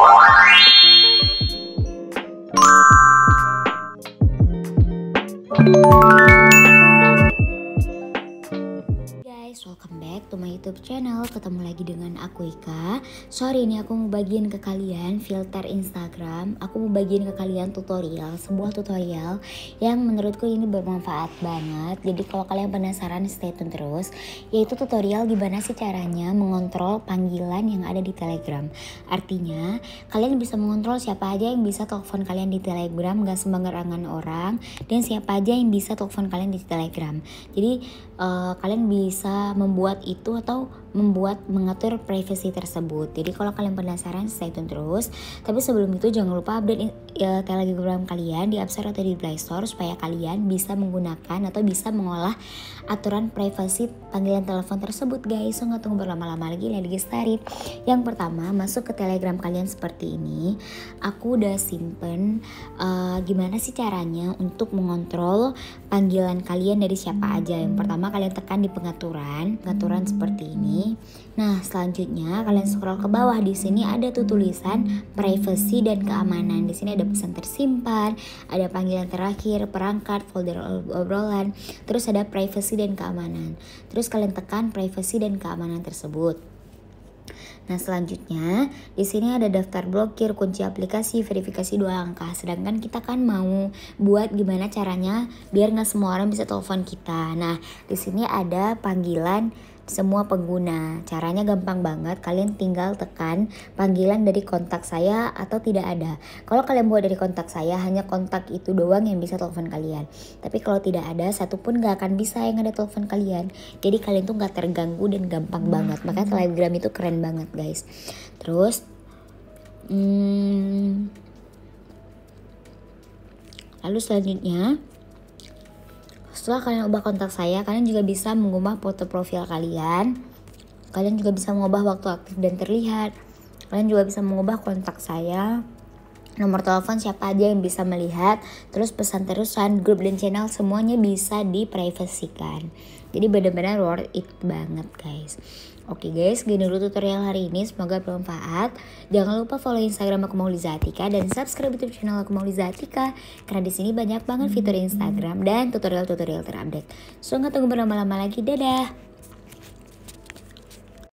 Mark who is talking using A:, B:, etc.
A: Thank you. my youtube channel Ketemu lagi dengan aku Ika Sorry ini aku mau bagiin ke kalian filter instagram Aku mau bagiin ke kalian tutorial Sebuah tutorial yang menurutku ini bermanfaat banget Jadi kalau kalian penasaran stay tune terus Yaitu tutorial gimana sih caranya mengontrol panggilan yang ada di telegram Artinya kalian bisa mengontrol siapa aja yang bisa telepon kalian di telegram Gak sembarangan orang Dan siapa aja yang bisa telepon kalian di telegram Jadi uh, kalian bisa membuat itu itu atau membuat mengatur privacy tersebut. Jadi kalau kalian penasaran stay tune terus. Tapi sebelum itu jangan lupa update ya, Telegram kalian di App Store atau di Play Store supaya kalian bisa menggunakan atau bisa mengolah aturan privacy panggilan telepon tersebut guys. So nggak tunggu berlama-lama lagi lagi Gestari. Yang pertama masuk ke Telegram kalian seperti ini. Aku udah simpen uh, Eh, gimana sih caranya untuk mengontrol panggilan kalian dari siapa aja. Yang pertama kalian tekan di pengaturan, pengaturan seperti ini. Nah, selanjutnya kalian scroll ke bawah di sini ada tuh tulisan privacy dan keamanan. Di sini ada pesan tersimpan, ada panggilan terakhir, perangkat, folder obrolan, terus ada privacy dan keamanan. Terus kalian tekan privacy dan keamanan tersebut. Nah, selanjutnya di sini ada daftar blokir, kunci aplikasi, verifikasi dua langkah. Sedangkan kita kan mau buat gimana caranya biar nggak semua orang bisa telepon kita. Nah, di sini ada panggilan semua pengguna. Caranya gampang banget, kalian tinggal tekan panggilan dari kontak saya atau tidak ada. Kalau kalian buat dari kontak saya, hanya kontak itu doang yang bisa telepon kalian. Tapi kalau tidak ada, satu pun gak akan bisa yang ada telepon kalian. Jadi kalian tuh gak terganggu dan gampang hmm. banget. Makanya Telegram itu keren banget guys. Terus, hmm, lalu selanjutnya setelah kalian ubah kontak saya, kalian juga bisa mengubah foto profil kalian. Kalian juga bisa mengubah waktu aktif dan terlihat. Kalian juga bisa mengubah kontak saya nomor telepon siapa aja yang bisa melihat, terus pesan terusan, grup dan channel semuanya bisa diprivasikan. Jadi benar-benar worth it banget guys. Oke guys, gini dulu tutorial hari ini, semoga bermanfaat. Jangan lupa follow Instagram aku mau Maulizatika dan subscribe YouTube channel aku mau Maulizatika karena di sini banyak banget fitur Instagram dan tutorial-tutorial terupdate. So nggak tunggu berlama-lama lagi, dadah.